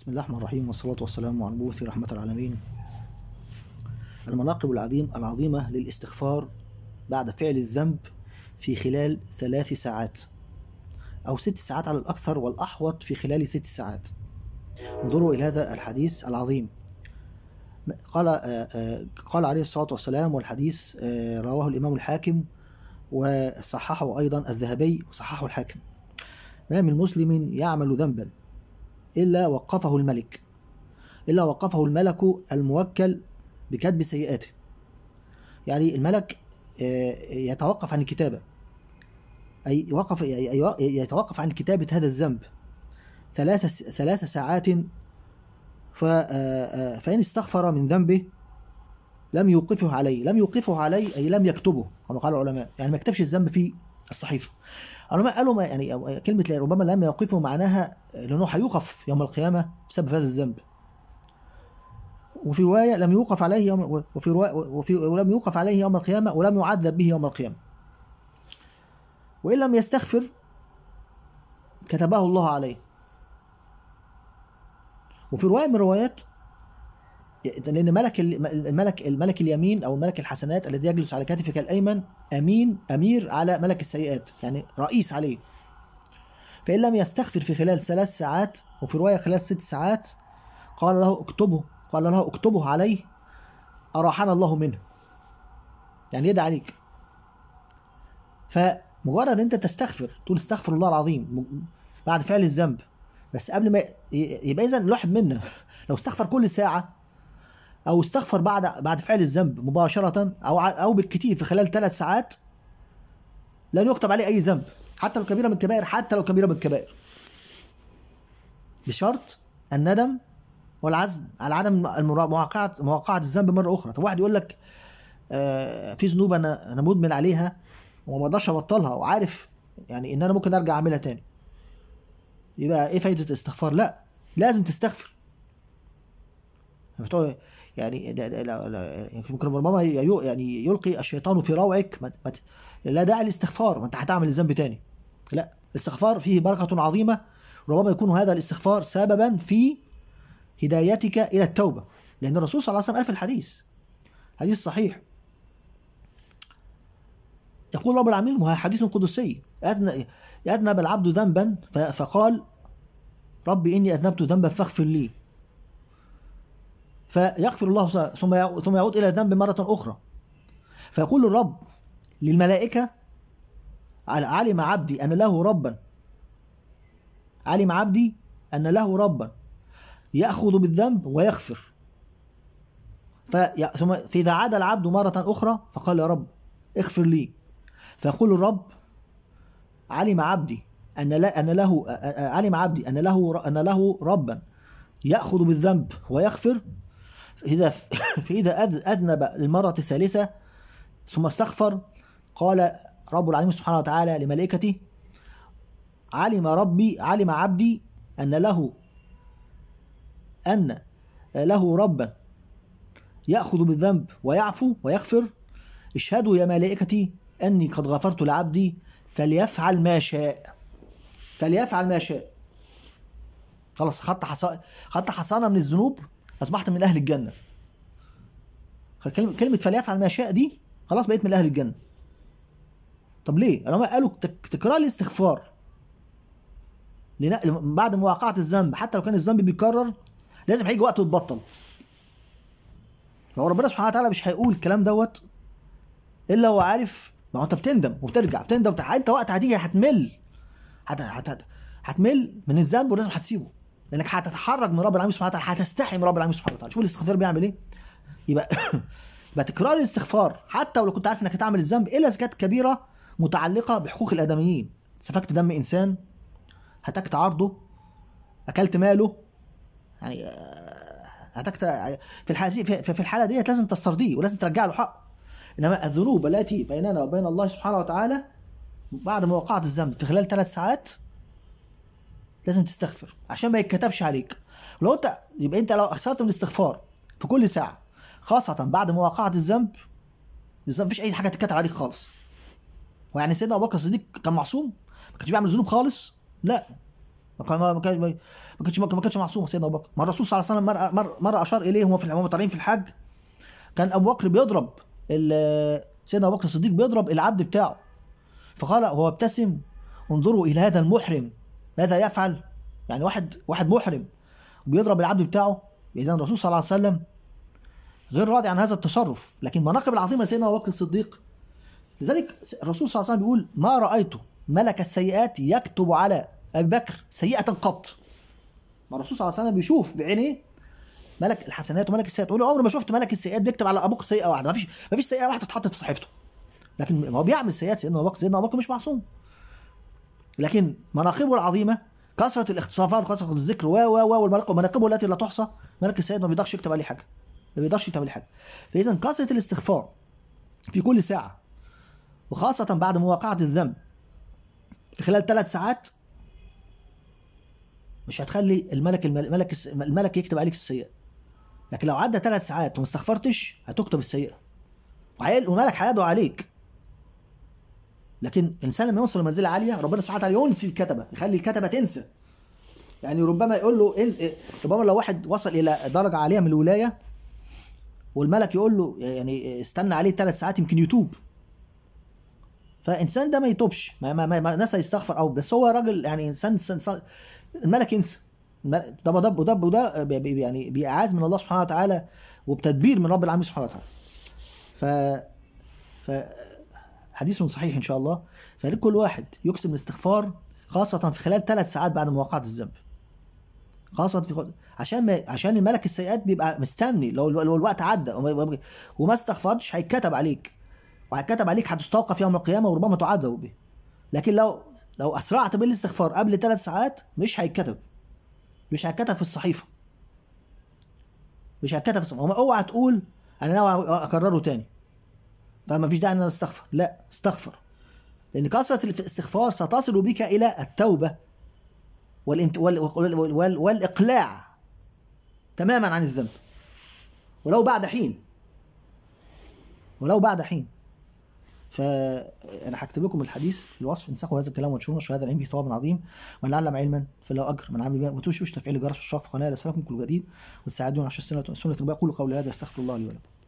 بسم الله الرحمن الرحيم والصلاة والسلام على المبعوث رحمة العالمين المناقب العظيم العظيمة للاستغفار بعد فعل الذنب في خلال ثلاث ساعات أو ست ساعات على الأكثر والأحوط في خلال ست ساعات انظروا إلى هذا الحديث العظيم قال آه، آه، قال عليه الصلاة والسلام والحديث آه، رواه الإمام الحاكم وصححه أيضا الذهبي وصححه الحاكم ما من مسلم يعمل ذنبا إلا وقفه الملك إلا وقفه الملك الموكل بكتب سيئاته يعني الملك آه، يتوقف عن الكتابة أي وقف يتوقف عن كتابة هذا الذنب ثلاث ثلاث ساعات آه، آه، فإن استغفر من ذنبه لم يوقفه عليه لم يوقفه عليه أي لم يكتبه كما قال العلماء يعني ما كتبش الذنب في الصحيفة العلماء قالوا ما يعني كلمة ربما لم يقفه معناها لأنه هيوقف يوم القيامة بسبب هذا الذنب وفي رواية لم يوقف عليه يوم وفي رواية وفي ولم يوقف عليه يوم القيامة ولم يعذب به يوم القيامة وإن لم يستغفر كتبه الله عليه وفي رواية من الروايات لان ملك الملك الملك اليمين او ملك الحسنات الذي يجلس على كتفك الايمن امين امير على ملك السيئات يعني رئيس عليه فان لم يستغفر في خلال ثلاث ساعات وفي روايه خلال ست ساعات قال له اكتبه قال له اكتبه عليه اراحنا الله منه يعني يدعي عليك فمجرد انت تستغفر تقول استغفر الله العظيم بعد فعل الذنب بس قبل ما يبقى اذا الواحد منا لو استغفر كل ساعه او استغفر بعد بعد فعل الذنب مباشره او او بالكثير في خلال ثلاث ساعات لن يكتب عليه اي ذنب حتى لو كبيره من الكبائر حتى لو كبيره من الكبائر بشرط الندم والعزم على عدم مواقعه مواقعه الذنب مره اخرى طب واحد يقول لك آه، في ذنوب انا انا مدمن عليها وما اقدرش ابطلها وعارف يعني ان انا ممكن ارجع اعملها تاني يبقى ايه فايده الاستغفار لا لازم تستغفر يعني يمكن ربما يعني يلقي الشيطان في روعك لا داعي للاستغفار ما انت هتعمل الذنب تاني لا الاستغفار فيه بركه عظيمه ربما يكون هذا الاستغفار سببا في هدايتك الى التوبه لان الرسول صلى الله عليه وسلم قال في الحديث حديث صحيح يقول رب العالمين وهو حديث قدسي أذنب العبد ذنبا فقال ربي إني أذنبت ذنبا فاغفر لي فيغفر الله ثم ثم يعود الى الذنب مره اخرى فيقول الرب للملائكه علم عبدي ان له ربا علم عبدي ان له ربا ياخذ بالذنب ويغفر ثم فاذا عاد العبد مره اخرى فقال يا رب اغفر لي فيقول الرب علم عبدي ان لا ان له علم عبدي ان له ان له ربا ياخذ بالذنب ويغفر فإذا فإذا أذنب للمرة الثالثة ثم استغفر قال رب العالمين سبحانه وتعالى لملائكته علم ربي علم عبدي أن له أن له ربا يأخذ بالذنب ويعفو ويغفر اشهدوا يا ملائكتي أني قد غفرت لعبدي فليفعل ما شاء فليفعل ما شاء خلاص خدت حصانة خدت حصانة من الذنوب اصبحت من اهل الجنه كلمه فليفعل ما شاء دي خلاص بقيت من اهل الجنه طب ليه العلماء قالوا تكرار الاستغفار بعد مواقعه الذنب حتى لو كان الذنب بيكرر لازم هيجي وقت وتبطل هو ربنا سبحانه وتعالى مش هيقول الكلام دوت الا هو عارف ما هو انت بتندم وبترجع بتندم انت وقت هتيجي هتمل هتمل من الذنب ولازم هتسيبه لانك هتتحرج من رب العالمين سبحانه وتعالى هتستحي من رب العالمين سبحانه وتعالى شوف الاستغفار بيعمل ايه يبقى يبقى تكرار الاستغفار حتى ولو كنت عارف انك هتعمل الذنب الا اذا كانت كبيره متعلقه بحقوق الادميين سفكت دم انسان هتكت عرضه اكلت ماله يعني آه، هتكت في الحاله دي في الحاله ديت لازم تسترضيه ولازم ترجع له حقه انما الذنوب التي بيننا وبين الله سبحانه وتعالى بعد ما وقعت الذنب في خلال ثلاث ساعات لازم تستغفر عشان ما يتكتبش عليك لو انت يبقى انت لو اخسرت من الاستغفار في كل ساعه خاصه بعد مواقعه الذنب الذنب مفيش اي حاجه تتكتب عليك خالص ويعني سيدنا ابو بكر الصديق كان معصوم ما كانش بيعمل ذنوب خالص لا ما كان ما ما كانش ما كانش معصوم سيدنا ابو بكر ما الرسول صلى الله عليه وسلم مره مر اشار اليه وهم في الحمام طالعين في الحج كان ابو بكر بيضرب سيدنا ابو بكر الصديق بيضرب العبد بتاعه فقال وهو ابتسم انظروا الى هذا المحرم ماذا يفعل؟ يعني واحد واحد محرم وبيضرب العبد بتاعه إذا الرسول صلى الله عليه وسلم غير راضي عن هذا التصرف لكن مناقب العظيمة لسيدنا أبو بكر الصديق لذلك الرسول صلى الله عليه وسلم بيقول ما رأيت ملك السيئات يكتب على أبي بكر سيئة قط ما الرسول صلى الله عليه وسلم بيشوف بعينيه ملك الحسنات وملك السيئات يقول عمري ما شفت ملك السيئات بيكتب على ابوك سيئه واحده ما فيش ما فيش سيئه واحده اتحطت في صحيفته لكن هو بيعمل سيئات سيدنا ابو بكر سيدنا ابو بكر مش معصوم لكن مناقبه العظيمه كثره الاختصافات وكثره الذكر و و و ومناقبه التي لا تحصى ملك السيد ما بيقدرش يكتب عليه حاجه ما بيقدرش يكتب عليه حاجه فاذا كثره الاستغفار في كل ساعه وخاصه بعد مواقعه الذنب في خلال ثلاث ساعات مش هتخلي الملك الملك الملك يكتب عليك السيئه لكن لو عدى ثلاث ساعات وما استغفرتش هتكتب السيئه وعيل وملك هيدعو عليك لكن الانسان لما يوصل لمنزله عاليه ربنا سبحانه وتعالى ينسي الكتبه يخلي الكتبه تنسى يعني ربما يقول له انز... ربما لو واحد وصل الى درجه عاليه من الولايه والملك يقول له يعني استنى عليه ثلاث ساعات يمكن يتوب فانسان ده ما يتوبش ما, ما, ما, ما نسى يستغفر او بس هو راجل يعني انسان, إنسان الملك ينسى ده دب وده وده يعني بإعاز من الله سبحانه وتعالى وبتدبير من رب العالمين سبحانه وتعالى ف ف حديث صحيح إن شاء الله فلكل واحد يكسب الاستغفار خاصة في خلال ثلاث ساعات بعد مواقعة الذنب خاصة في عشان ما... عشان الملك السيئات بيبقى مستني لو, لو الوقت عدى وما, وما استغفرتش هيتكتب عليك وهيتكتب عليك هتستوقف يوم القيامة وربما تعذب به لكن لو لو أسرعت بالاستغفار قبل ثلاث ساعات مش هيتكتب مش هيتكتب في الصحيفة مش هيتكتب في الصحيفة اوعى تقول أنا ناوي أكرره تاني فما فيش داعي ان انا استغفر لا استغفر لان كثره الاستغفار ستصل بك الى التوبه والانت وال وال وال والاقلاع تماما عن الذنب ولو بعد حين ولو بعد حين فانا هكتب لكم الحديث في الوصف انسخوا هذا الكلام وانشروه نشر هذا العلم به ثوابا عظيم ومن علم علما فله اجر من عمل بها وتوشوش تفعيل الجرس والشرف قناه لسلكم كل جديد وتساعدون على سنه سنه الباقي قولوا قولي هذا استغفر الله لي ولكم